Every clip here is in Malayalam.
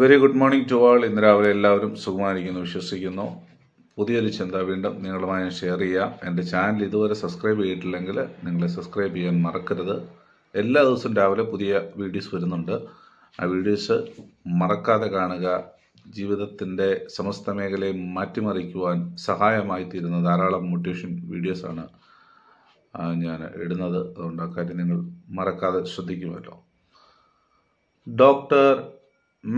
very good morning to all ഇന്ന് രാവിലെ എല്ലാവരും സുഖമായിരിക്കുന്നു വിശ്വസിക്കുന്നു പുതിയൊരു ചിന്ത വീണ്ടും നിങ്ങളുമായി ഷെയർ ചെയ്യാം എൻ്റെ ചാനൽ ഇതുവരെ സബ്സ്ക്രൈബ് ചെയ്തിട്ടില്ലെങ്കിൽ നിങ്ങൾ സബ്സ്ക്രൈബ് ചെയ്യാൻ മറക്കരുത് എല്ലാ ദിവസവും രാവിലെ പുതിയ വീഡിയോസ് വരുന്നുണ്ട് ആ വീഡിയോസ് മറക്കാതെ കാണുക ജീവിതത്തിൻ്റെ സമസ്ത മേഖലയെ മാറ്റിമറിക്കുവാൻ സഹായമായി തീരുന്ന ധാരാളം മോട്ടിവേഷൻ വീഡിയോസാണ് ഞാൻ ഇടുന്നത് അതുകൊണ്ട് ആ കാര്യം നിങ്ങൾ മറക്കാതെ ശ്രദ്ധിക്കുമല്ലോ ഡോക്ടർ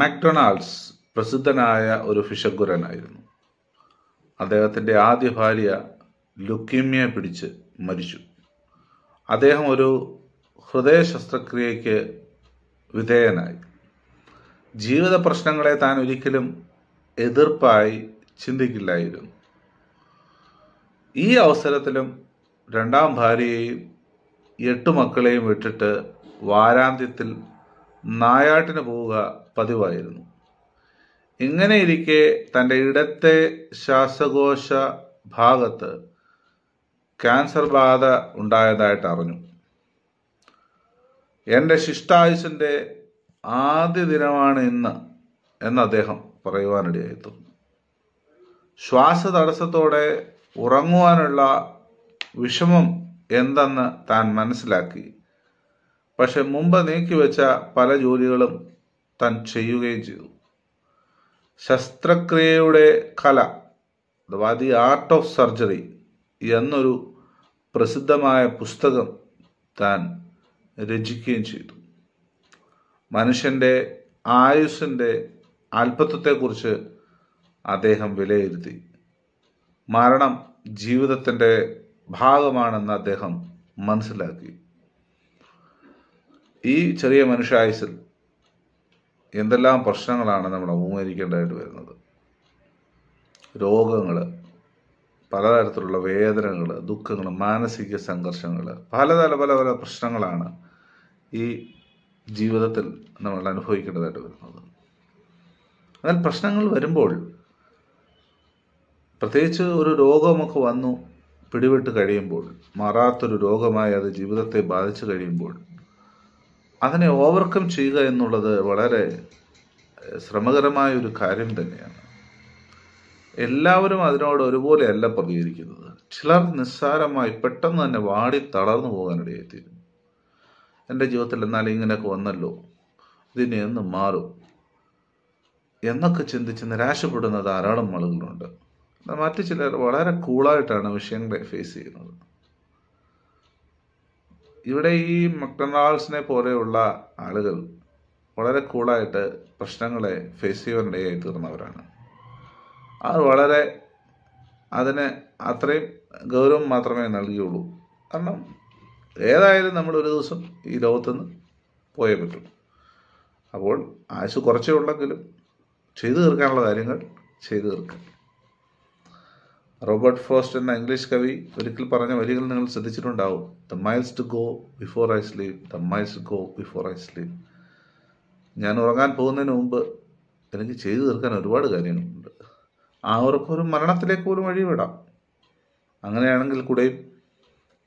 മാക്ഡൊണാൾഡ്സ് പ്രസിദ്ധനായ ഒരു ഫിഷഗുരനായിരുന്നു അദ്ദേഹത്തിൻ്റെ ആദ്യ ഭാര്യ ലുക്കീമിയ പിടിച്ച് മരിച്ചു അദ്ദേഹം ഒരു ഹൃദയ ശസ്ത്രക്രിയയ്ക്ക് വിധേയനായി ജീവിത പ്രശ്നങ്ങളെ താൻ ഒരിക്കലും എതിർപ്പായി ചിന്തിക്കില്ലായിരുന്നു ഈ അവസരത്തിലും രണ്ടാം ഭാര്യയെയും എട്ട് മക്കളെയും വിട്ടിട്ട് വാരാന്ത്യത്തിൽ നായാട്ടിന് പോവുക പതിവായിരുന്നു ഇങ്ങനെയിരിക്കെ തൻ്റെ ഇടത്തെ ശ്വാസകോശ ഭാഗത്ത് ക്യാൻസർ ബാധ ഉണ്ടായതായിട്ട് അറിഞ്ഞു എൻ്റെ ശിഷ്ടായുസിൻ്റെ ആദ്യ ദിനമാണ് ഇന്ന് എന്ന് അദ്ദേഹം പറയുവാനിടയായിത്തു ശ്വാസ തടസ്സത്തോടെ ഉറങ്ങുവാനുള്ള വിഷമം എന്തെന്ന് താൻ മനസ്സിലാക്കി പക്ഷെ മുമ്പ് നീക്കിവെച്ച പല ജോലികളും താൻ ചെയ്യുകയും ചെയ്തു ശസ്ത്രക്രിയയുടെ കല അഥവാ ദി ആർട്ട് ഓഫ് സർജറി എന്നൊരു പ്രസിദ്ധമായ പുസ്തകം താൻ രചിക്കുകയും ചെയ്തു മനുഷ്യൻ്റെ ആയുസിൻ്റെ അല്പത്വത്തെക്കുറിച്ച് അദ്ദേഹം വിലയിരുത്തി മരണം ജീവിതത്തിൻ്റെ ഭാഗമാണെന്ന് അദ്ദേഹം മനസ്സിലാക്കി ഈ ചെറിയ മനുഷ്യായുസിൽ എന്തെല്ലാം പ്രശ്നങ്ങളാണ് നമ്മൾ അഭിമുഖീകരിക്കേണ്ടതായിട്ട് വരുന്നത് രോഗങ്ങൾ പലതരത്തിലുള്ള വേദനകൾ ദുഃഖങ്ങൾ മാനസിക സംഘർഷങ്ങൾ പലതര പല പല പ്രശ്നങ്ങളാണ് ഈ ജീവിതത്തിൽ നമ്മൾ അനുഭവിക്കേണ്ടതായിട്ട് വരുന്നത് എന്നാൽ പ്രശ്നങ്ങൾ വരുമ്പോൾ പ്രത്യേകിച്ച് ഒരു രോഗമൊക്കെ വന്നു പിടിപെട്ട് കഴിയുമ്പോൾ മാറാത്തൊരു രോഗമായി അത് ജീവിതത്തെ ബാധിച്ചു കഴിയുമ്പോൾ അതിനെ ഓവർകം ചെയ്യുക എന്നുള്ളത് വളരെ ശ്രമകരമായ ഒരു കാര്യം തന്നെയാണ് എല്ലാവരും അതിനോട് ഒരുപോലെയല്ല പ്രതികരിക്കുന്നത് ചിലർ നിസ്സാരമായി പെട്ടെന്ന് തന്നെ വാടി തളർന്നു പോകാനിടയെത്തിയിരുന്നു എൻ്റെ ജീവിതത്തിൽ എന്നാൽ ഇങ്ങനെയൊക്കെ വന്നല്ലോ ഇതിനെ എന്ന് മാറും എന്നൊക്കെ ചിന്തിച്ച് നിരാശപ്പെടുന്ന ധാരാളം ആളുകളുണ്ട് മറ്റു ചിലർ വളരെ കൂളായിട്ടാണ് വിഷയങ്ങളെ ഫേസ് ചെയ്യുന്നത് ഇവിടെ ഈ മക്ഡൊണാൾഡ്സിനെ പോലെയുള്ള ആളുകൾ വളരെ കൂളായിട്ട് പ്രശ്നങ്ങളെ ഫേസ് ചെയ്യാനിടയായി തീർന്നവരാണ് അത് വളരെ അതിന് അത്രയും ഗൗരവം മാത്രമേ നൽകിയുള്ളൂ കാരണം ഏതായാലും നമ്മൾ ഒരു ദിവസം ഈ ലോകത്തുനിന്ന് പോയേ പറ്റും അപ്പോൾ ആശു കുറച്ചേ ഉള്ളെങ്കിലും ചെയ്തു തീർക്കാനുള്ള കാര്യങ്ങൾ ചെയ്തു തീർക്കാം റോബർട്ട് ഫ്രോസ്റ്റ് എന്ന ഇംഗ്ലീഷ് കവി ഒരിക്കൽ പറഞ്ഞ വരികൾ നിങ്ങൾ ശ്രദ്ധിച്ചിട്ടുണ്ടാവും the miles to go before I sleep the miles to go before I sleep ഞാൻ ഉറങ്ങാൻ പോകുന്നതിന് മുമ്പ് എനിക്ക് ചെയ്തു തീർക്കാൻ ഒരുപാട് കാര്യങ്ങളുണ്ട് അവർക്കൊരു മരണത്തിലേക്ക് ഒരു വഴി വിടാം അങ്ങനെയാണെങ്കിൽ കൂടെയും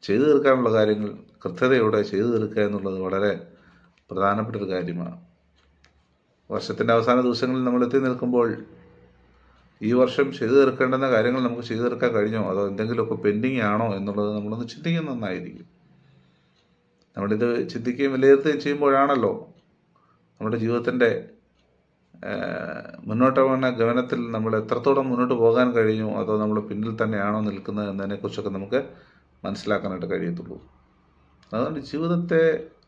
ചെയ്തു തീർക്കാനുള്ള കാര്യങ്ങൾ കൃത്യതയോടെ ചെയ്തു തീർക്കുക എന്നുള്ളത് വളരെ പ്രധാനപ്പെട്ട ഒരു കാര്യമാണ് വർഷത്തിൻ്റെ അവസാന ദിവസങ്ങളിൽ നമ്മൾ എത്തി നിൽക്കുമ്പോൾ ഈ വർഷം ചെയ്തു തീർക്കേണ്ടുന്ന കാര്യങ്ങൾ നമുക്ക് ചെയ്തു തീർക്കാൻ കഴിഞ്ഞോ അതോ എന്തെങ്കിലുമൊക്കെ പെൻഡിങ് ആണോ എന്നുള്ളത് നമ്മളൊന്ന് ചിന്തിക്കുന്ന നന്നായിരിക്കും നമ്മളിത് ചിന്തിക്കുകയും വിലയിരുത്തുകയും ചെയ്യുമ്പോഴാണല്ലോ നമ്മുടെ ജീവിതത്തിൻ്റെ മുന്നോട്ട് പോകുന്ന നമ്മൾ എത്രത്തോളം മുന്നോട്ട് പോകാൻ കഴിഞ്ഞു അതോ നമ്മൾ പിന്നിൽ തന്നെയാണോ നിൽക്കുന്നത് എന്നതിനെക്കുറിച്ചൊക്കെ നമുക്ക് മനസ്സിലാക്കാനായിട്ട് കഴിയത്തുള്ളൂ അതുകൊണ്ട് ജീവിതത്തെ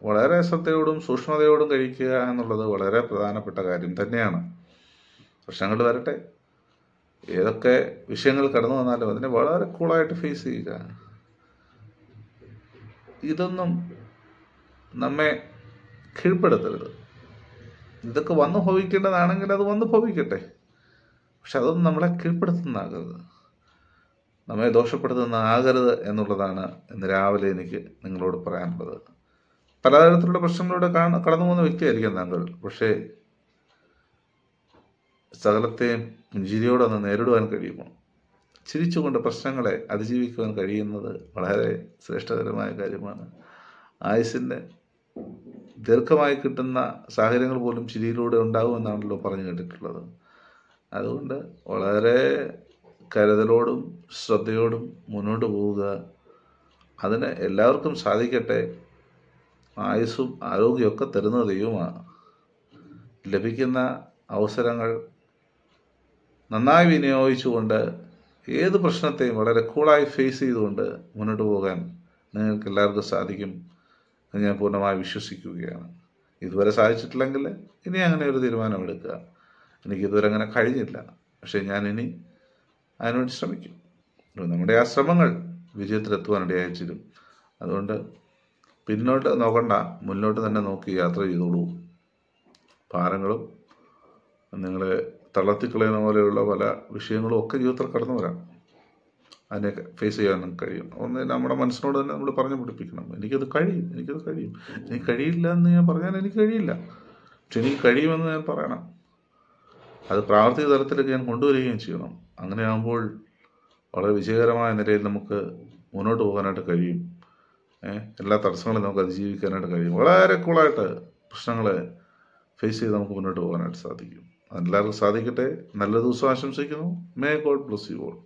വളരെ ശ്രദ്ധയോടും സൂക്ഷ്മതയോടും കഴിക്കുക എന്നുള്ളത് വളരെ പ്രധാനപ്പെട്ട കാര്യം തന്നെയാണ് പ്രശ്നങ്ങൾ വരട്ടെ ഏതൊക്കെ വിഷയങ്ങൾ കടന്നു വന്നാലും അതിനെ വളരെ കൂളായിട്ട് ഫേസ് ചെയ്യുക ഇതൊന്നും നമ്മെ കീഴ്പ്പെടുത്തരുത് ഇതൊക്കെ വന്നു ഭവിക്കേണ്ടതാണെങ്കിൽ അത് വന്നു ഭവിക്കട്ടെ പക്ഷെ അതൊന്നും നമ്മളെ കീഴ്പ്പെടുത്തുന്നതാകരുത് നമ്മെ ദോഷപ്പെടുത്തുന്ന ആകരുത് എന്നുള്ളതാണ് ഇന്ന് രാവിലെ എനിക്ക് നിങ്ങളോട് പറയാനുള്ളത് പലതരത്തിലുള്ള പ്രശ്നങ്ങളിലൂടെ കടന്നു പോകുന്ന വ്യക്തിയായിരിക്കും താങ്കൾ പക്ഷേ സകലത്തെയും പുഞ്ചിരിയോടൊന്ന് നേരിടുവാൻ കഴിയുമോ ചിരിച്ചുകൊണ്ട് പ്രശ്നങ്ങളെ അതിജീവിക്കുവാൻ കഴിയുന്നത് വളരെ ശ്രേഷ്ഠകരമായ കാര്യമാണ് ആയുസിൻ്റെ ദീർഘമായി കിട്ടുന്ന സാഹചര്യങ്ങൾ പോലും ചിരിയിലൂടെ ഉണ്ടാകുമെന്നാണല്ലോ പറഞ്ഞു കേട്ടിട്ടുള്ളത് അതുകൊണ്ട് വളരെ കരുതലോടും ശ്രദ്ധയോടും മുന്നോട്ട് പോവുക അതിന് എല്ലാവർക്കും സാധിക്കട്ടെ ആയുസ്സും ആരോഗ്യമൊക്കെ തരുന്ന ദൈവമാണ് ലഭിക്കുന്ന അവസരങ്ങൾ നന്നായി വിനിയോഗിച്ചുകൊണ്ട് ഏത് പ്രശ്നത്തെയും വളരെ കൂളായി ഫേസ് ചെയ്തുകൊണ്ട് മുന്നോട്ട് പോകാൻ നിങ്ങൾക്ക് എല്ലാവർക്കും സാധിക്കും എന്ന് ഞാൻ പൂർണ്ണമായി വിശ്വസിക്കുകയാണ് ഇതുവരെ സാധിച്ചിട്ടില്ലെങ്കിൽ ഇനി അങ്ങനെ ഒരു തീരുമാനമെടുക്കുക എനിക്കിതുവരെ അങ്ങനെ കഴിഞ്ഞില്ല പക്ഷേ ഞാൻ ഇനി അതിനുവേണ്ടി ശ്രമിക്കും നമ്മുടെ ആ ശ്രമങ്ങൾ വിജയത്തിലെത്തുവാനിടയായി അതുകൊണ്ട് പിന്നോട്ട് നോക്കണ്ട മുന്നോട്ട് തന്നെ നോക്കി യാത്ര ചെയ്തോളൂ ഭാരങ്ങളും നിങ്ങളെ തളർത്തിക്കളയുന്ന പോലെയുള്ള പല വിഷയങ്ങളും ഒക്കെ ജീവിതത്തിൽ കടന്നു വരാം അതിനെ ഫേസ് ചെയ്യാനും കഴിയും ഒന്ന് നമ്മുടെ മനസ്സിനോട് തന്നെ നമ്മൾ പറഞ്ഞു പിടിപ്പിക്കണം എനിക്കത് കഴിയും എനിക്കത് കഴിയും എനിക്ക് കഴിയില്ല എന്ന് ഞാൻ പറഞ്ഞാൽ എനിക്ക് കഴിയില്ല പക്ഷെ എനിക്ക് കഴിയുമെന്ന് ഞാൻ പറയണം അത് പ്രാവർത്തിക തലത്തിലേക്ക് ഞാൻ കൊണ്ടുവരികയും ചെയ്യണം അങ്ങനെയാകുമ്പോൾ വളരെ വിജയകരമായ നിലയിൽ നമുക്ക് മുന്നോട്ട് പോകാനായിട്ട് കഴിയും എല്ലാ തടസ്സങ്ങളും നമുക്ക് അതിജീവിക്കാനായിട്ട് കഴിയും വളരെ കൂളായിട്ട് പ്രശ്നങ്ങളെ ഫേസ് ചെയ്ത് നമുക്ക് മുന്നോട്ട് പോകാനായിട്ട് സാധിക്കും എല്ലാവർക്കും സാധിക്കട്ടെ നല്ല ദിവസം ആശംസിക്കുന്നു may God bless you all